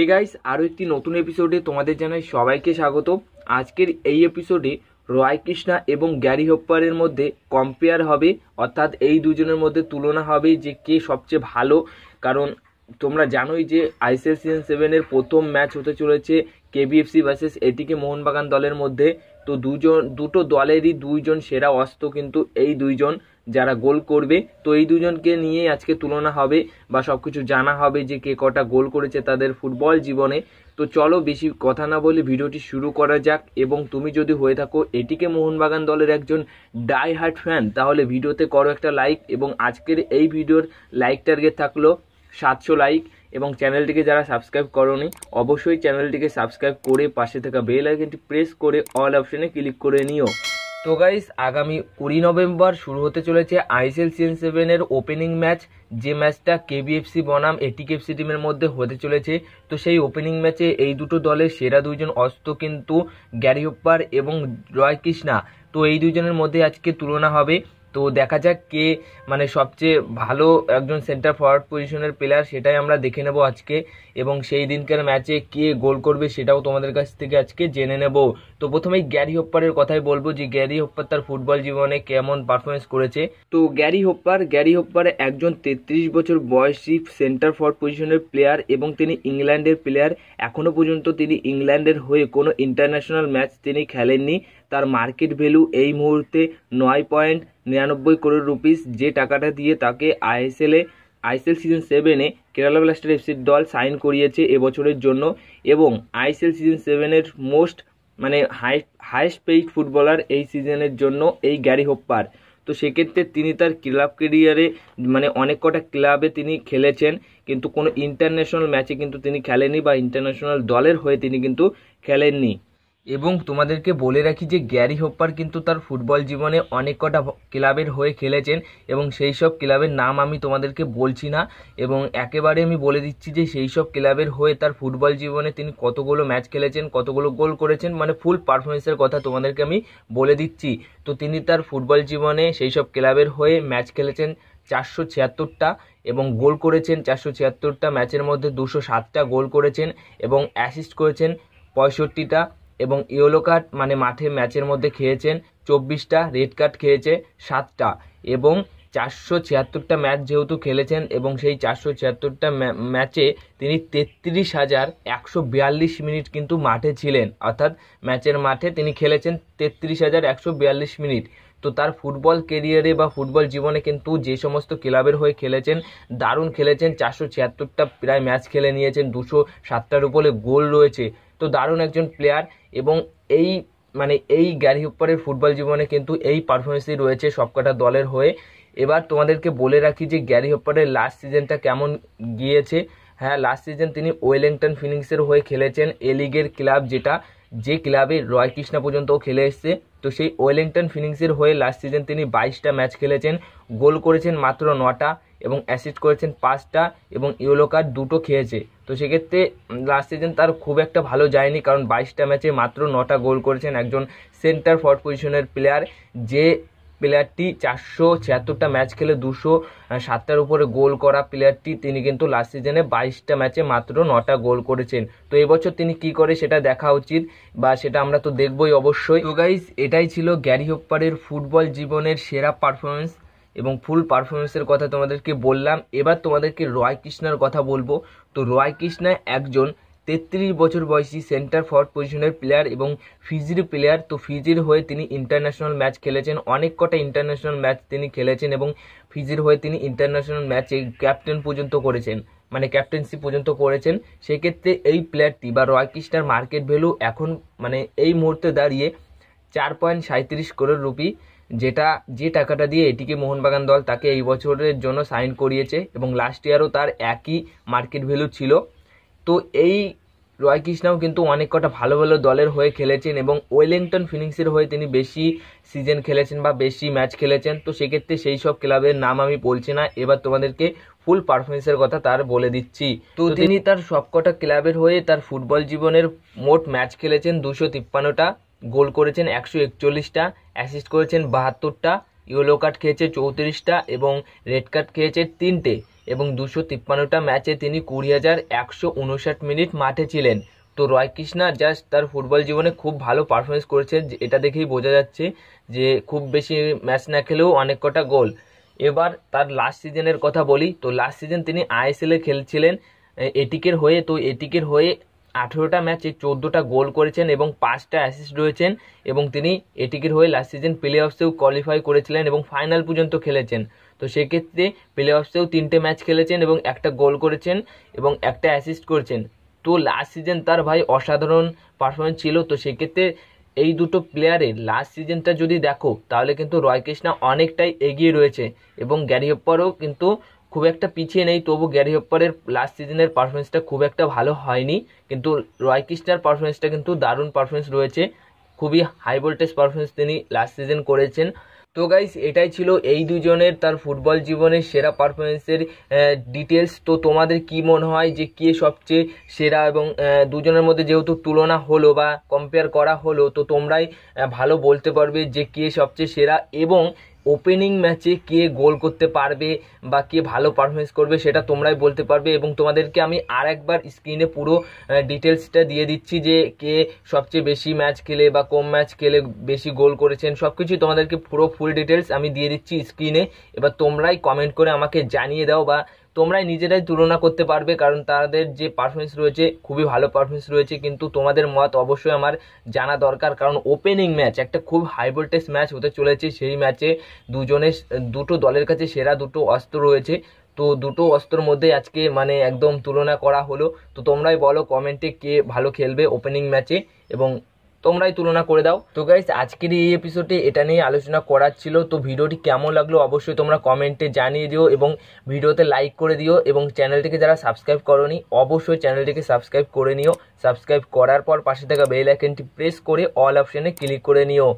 এই গাইস আরও একটি নতুন এপিসোডে তোমাদের জানাই সবাইকে স্বাগত আজকের এই এপিসোডে রয় কৃষ্ণা এবং গ্যারি হোপ্পারের মধ্যে কম্পেয়ার হবে অর্থাৎ এই দুজনের মধ্যে তুলনা হবে যে কে সবচেয়ে ভালো কারণ তোমরা জানোই যে আইসিএসিএন সেভেনের প্রথম ম্যাচ হতে চলেছে কেবিএফসি ভার্সেস এটিকে মোহনবাগান দলের মধ্যে তো দুজন দুটো দলেরই দুইজন সেরা অস্ত্র কিন্তু এই দুইজন যারা গোল করবে তো এই দুজনকে নিয়ে আজকে তুলনা হবে বা সব কিছু জানা হবে যে কে কটা গোল করেছে তাদের ফুটবল জীবনে তো চলো বেশি কথা না বলে ভিডিওটি শুরু করা যাক এবং তুমি যদি হয়ে থাকো এটিকে মোহনবাগান দলের একজন ডাই হার্ট ফ্যান তাহলে ভিডিওতে করো একটা লাইক এবং আজকের এই ভিডিওর লাইক টার্গেট থাকলো সাতশো লাইক এবং চ্যানেলটিকে যারা সাবস্ক্রাইব করনি অবশ্যই চ্যানেলটিকে সাবস্ক্রাইব করে পাশে থাকা বেল আইকনটি প্রেস করে অল অপশনে ক্লিক করে নিও তো গাইস আগামী কুড়ি নভেম্বর শুরু হতে চলেছে আইসিএল সিএন সেভেনের ওপেনিং ম্যাচ যে ম্যাচটা কেবিএফসি বনাম এটিকেএফসি টিমের মধ্যে হতে চলেছে তো সেই ওপেনিং ম্যাচে এই দুটো দলের সেরা দুইজন অস্ত্র কিন্তু গ্যারি এবং রয় কৃষ্ণা তো এই দুজনের মধ্যে আজকে তুলনা হবে তো দেখা যাক কে মানে সবচেয়ে ভালো একজন সেন্টার ফরওয়ার্ড পজিশনের প্লেয়ার সেটাই আমরা দেখে নেব আজকে এবং সেই দিনকার ম্যাচে কে গোল করবে সেটাও তোমাদের কাছ থেকে আজকে জেনে নেব তো প্রথমেই গ্যারি হোপ্পারের কথাই বলবো যে গ্যারি হোপ্পার তার ফুটবল জীবনে কেমন পারফরমেন্স করেছে তো গ্যারি হোপ্পার গ্যারি হোপ্পার একজন তেত্রিশ বছর বয়সী সেন্টার ফরওয়ার্ড পজিশনের প্লেয়ার এবং তিনি ইংল্যান্ডের প্লেয়ার এখনও পর্যন্ত তিনি ইংল্যান্ডের হয়ে কোনো ইন্টারন্যাশনাল ম্যাচ তিনি খেলেননি তার মার্কেট ভ্যালু এই মুহূর্তে নয় পয়েন্ট নিরানব্বই কোটি রুপিস যে টাকাটা দিয়ে তাকে আইএসএলে আইসিএল সিজন সেভেনে কেরালা ব্লাস্টার এফসির দল সাইন করিয়েছে এবছরের জন্য এবং আইসিএল সিজন সেভেনের মোস্ট মানে হাই হায়েস্ট পেইড ফুটবলার এই সিজনের জন্য এই গ্যারি হোপ্পার তো সেক্ষেত্রে তিনি তার ক্লাব কেরিয়ারে মানে অনেক কটা ক্লাবে তিনি খেলেছেন কিন্তু কোনো ইন্টারন্যাশনাল ম্যাচে কিন্তু তিনি খেলেনি বা ইন্টারন্যাশনাল দলের হয়ে তিনি কিন্তু খেলেননি এবং তোমাদেরকে বলে রাখি যে গ্যারি হোপ্পার কিন্তু তার ফুটবল জীবনে অনেক কটা ক্লাবের হয়ে খেলেছেন এবং সেই সব ক্লাবের নাম আমি তোমাদেরকে বলছি না এবং একেবারে আমি বলে দিচ্ছি যে সেই সব ক্লাবের হয়ে তার ফুটবল জীবনে তিনি কতগুলো ম্যাচ খেলেছেন কতগুলো গোল করেছেন মানে ফুল পারফরমেন্সের কথা তোমাদেরকে আমি বলে দিচ্ছি তো তিনি তার ফুটবল জীবনে সেই সব ক্লাবের হয়ে ম্যাচ খেলেছেন চারশো ছিয়াত্তরটা এবং গোল করেছেন চারশো ছিয়াত্তরটা ম্যাচের মধ্যে দুশো সাতটা গোল করেছেন এবং অ্যাসিস্ট করেছেন পঁয়ষট্টিটা এবং ইয়েলো কার্ড মানে মাঠে ম্যাচের মধ্যে খেয়েছেন চব্বিশটা রেড কার্ড খেয়েছে সাতটা এবং চারশো ছিয়াত্তরটা ম্যাচ যেহেতু খেলেছেন এবং সেই চারশো ছিয়াত্তরটা ম্যাচে তিনি তেত্রিশ হাজার একশো বিয়াল্লিশ মিনিট কিন্তু মাঠে ছিলেন অর্থাৎ ম্যাচের মাঠে তিনি খেলেছেন তেত্রিশ হাজার একশো বিয়াল্লিশ মিনিট তো তার ফুটবল কেরিয়ারে বা ফুটবল জীবনে কিন্তু যে সমস্ত ক্লাবের হয়ে খেলেছেন দারুণ খেলেছেন চারশো ছিয়াত্তরটা প্রায় ম্যাচ খেলে নিয়েছেন দুশো সাতটার উপরে গোল রয়েছে তো দারুণ একজন প্লেয়ার এবং এই মানে এই গ্যারি হুপ্পারের ফুটবল জীবনে কিন্তু এই পারফরমেন্সই রয়েছে সবকটা দলের হয়ে এবার তোমাদেরকে বলে রাখি যে গ্যারি হপ্পারের লাস্ট সিজনটা কেমন গিয়েছে হ্যাঁ লাস্ট সিজন তিনি ওয়েলিংটন ফিনিক্সের হয়ে খেলেছেন এ লিগের ক্লাব যেটা যে ক্লাবে রয় কৃষ্ণা পর্যন্তও খেলে এসছে তো সেই ওয়েলিংটন ফিনিক্সের হয়ে লাস্ট সিজন তিনি বাইশটা ম্যাচ খেলেছেন গোল করেছেন মাত্র নটা এবং অ্যাসিস্ট করেছেন পাঁচটা এবং ইয়েলো কার্ড দুটো খেয়েছে তো সেক্ষেত্রে লাস্ট সিজন তার খুব একটা ভালো যায়নি কারণ বাইশটা ম্যাচে মাত্র নটা গোল করেছেন একজন সেন্টার ফর্ড পজিশনের প্লেয়ার যে প্লেয়ারটি চারশো ছিয়াত্তরটা ম্যাচ খেলে দুশো সাতটার উপরে গোল করা প্লেয়ারটি তিনি কিন্তু লাস্ট সিজনে বাইশটা ম্যাচে মাত্র নটা গোল করেছেন তো এবছর তিনি কি করে সেটা দেখা উচিত বা সেটা আমরা তো দেখবই অবশ্যই তো গাইজ এটাই ছিল গ্যারি হোপ্পারের ফুটবল জীবনের সেরা পারফরমেন্স এবং ফুল পারফরমেন্সের কথা তোমাদেরকে বললাম এবার তোমাদেরকে রয় কৃষ্ণার কথা বলবো তো রয় কৃষ্ণা একজন তেত্রিশ বছর বয়সী সেন্টার ফরওয়ার্ড পজিশনের প্লেয়ার এবং ফিজির প্লেয়ার তো ফিজির হয়ে তিনি ইন্টারন্যাশনাল ম্যাচ খেলেছেন অনেক কটা ইন্টারন্যাশনাল ম্যাচ তিনি খেলেছেন এবং ফিজির হয়ে তিনি ইন্টারন্যাশনাল ম্যাচে ক্যাপ্টেন পর্যন্ত করেছেন মানে ক্যাপ্টেন্সি পর্যন্ত করেছেন সেক্ষেত্রে এই প্লেয়ারটি বা রয় কৃষ্ণার মার্কেট ভ্যালু এখন মানে এই মুহূর্তে দাঁড়িয়ে চার পয়েন্ট সাঁত্রিশ করোড় রুপি যেটা যে টাকাটা দিয়ে এটিকে মোহনবাগান দল তাকে এই বছরের জন্য সাইন করিয়েছে এবং লাস্ট ইয়ারও তার একই মার্কেট ভ্যালু ছিল তো এই রয় কৃষ্ণাও কিন্তু অনেক কটা ভালো ভালো দলের হয়ে খেলেছেন এবং ওয়েলিংটন ফিনিংসের হয়ে তিনি বেশি সিজন খেলেছেন বা বেশি ম্যাচ খেলেছেন তো সেক্ষেত্রে সেই সব ক্লাবের নাম আমি বলছি না এবার তোমাদেরকে ফুল পারফরমেন্সের কথা তার বলে দিচ্ছি তো তিনি তার সবকটা ক্লাবের হয়ে তার ফুটবল জীবনের মোট ম্যাচ খেলেছেন দুশো তিপ্পান্নটা গোল করেছেন একশো একচল্লিশটা অ্যাসিস্ট করেছেন বাহাত্তরটা ইয়েলো কার্ড খেয়েছে চৌত্রিশটা এবং রেড কার্ড খেয়েছে তিনটে এবং দুশো তিপ্পান্নটা ম্যাচে তিনি কুড়ি হাজার একশো উনষাট মিনিট মাঠে ছিলেন তো রয় কৃষ্ণা জাস্ট তার ফুটবল জীবনে খুব ভালো পারফরমেন্স করেছে এটা দেখেই বোঝা যাচ্ছে যে খুব বেশি ম্যাচ না খেলেও অনেক কটা গোল এবার তার লাস্ট সিজনের কথা বলি তো লাস্ট সিজন তিনি আইএসএলে খেলছিলেন এটিকের হয়ে তো এটিকের হয়ে আঠেরোটা ম্যাচে চোদ্দোটা গোল করেছেন এবং পাঁচটা অ্যাসিস্ট রয়েছেন এবং তিনি এটিকের হয়ে লাস্ট সিজন প্লে অফসেও কোয়ালিফাই করেছিলেন এবং ফাইনাল পর্যন্ত খেলেছেন তো সেক্ষেত্রে প্লে অফসেও তিনটে ম্যাচ খেলেছেন এবং একটা গোল করেছেন এবং একটা অ্যাসিস্ট করেছেন তো লাস্ট সিজন তার ভাই অসাধারণ পারফরমেন্স ছিল তো সেক্ষেত্রে এই দুটো প্লেয়ারের লাস্ট সিজনটা যদি দেখো তাহলে কিন্তু রয় কৃষ্ণা অনেকটাই এগিয়ে রয়েছে এবং গ্যারিওপ্পারও কিন্তু খুব একটা পিছিয়ে নেই তবু গ্যারি হপ্পারের লাস্ট সিজনের পারফরমেন্সটা খুব একটা ভালো হয়নি কিন্তু রয় কৃষ্ণার পারফরমেন্সটা কিন্তু দারুণ পারফরমেন্স রয়েছে খুবই হাই ভোল্টেজ পারফরমেন্স তিনি লাস্ট সিজন করেছেন তো গাইস এটাই ছিল এই দুজনের তার ফুটবল জীবনের সেরা পারফরমেন্সের ডিটেলস তো তোমাদের কি মনে হয় যে কে সবচেয়ে সেরা এবং দুজনের মধ্যে যেহেতু তুলনা হলো বা কম্পেয়ার করা হলো তো তোমরাই ভালো বলতে পারবে যে কে সবচেয়ে সেরা এবং ওপেনিং ম্যাচে কে গোল করতে পারবে বা কে ভালো পারফরমেন্স করবে সেটা তোমরাই বলতে পারবে এবং তোমাদেরকে আমি আর একবার স্ক্রিনে পুরো ডিটেলসটা দিয়ে দিচ্ছি যে কে সবচেয়ে বেশি ম্যাচ খেলে বা কম ম্যাচ খেলে বেশি গোল করেছেন সব কিছুই তোমাদেরকে পুরো ফুল ডিটেলস আমি দিয়ে দিচ্ছি স্ক্রিনে এবার তোমরাই কমেন্ট করে আমাকে জানিয়ে দাও বা তোমরাই নিজেরাই তুলনা করতে পারবে কারণ তাদের যে পারফরমেন্স রয়েছে খুবই ভালো পারফরমেন্স রয়েছে কিন্তু তোমাদের মত অবশ্যই আমার জানা দরকার কারণ ওপেনিং ম্যাচ একটা খুব হাই ম্যাচ হতে চলেছে সেই ম্যাচে দুজনের দুটো দলের কাছে সেরা দুটো অস্ত্র রয়েছে তো দুটো অস্ত্রর মধ্যে আজকে মানে একদম তুলনা করা হলো তো তোমরাই বলো কমেন্টে কে ভালো খেলবে ওপেনিং ম্যাচে এবং তোমরাই তুলনা করে দাও তো গাইস আজকের এই এপিসোডে এটা নিয়ে আলোচনা করার ছিল তো ভিডিওটি কেমন লাগলো অবশ্যই তোমরা কমেন্টে জানিয়ে দিও এবং ভিডিওতে লাইক করে দিও এবং চ্যানেলটিকে যারা সাবস্ক্রাইব করনি অবশ্যই চ্যানেলটিকে সাবস্ক্রাইব করে নিও সাবস্ক্রাইব করার পর পাশে থাকা বেল আইকনটি প্রেস করে অল অপশানে ক্লিক করে নিও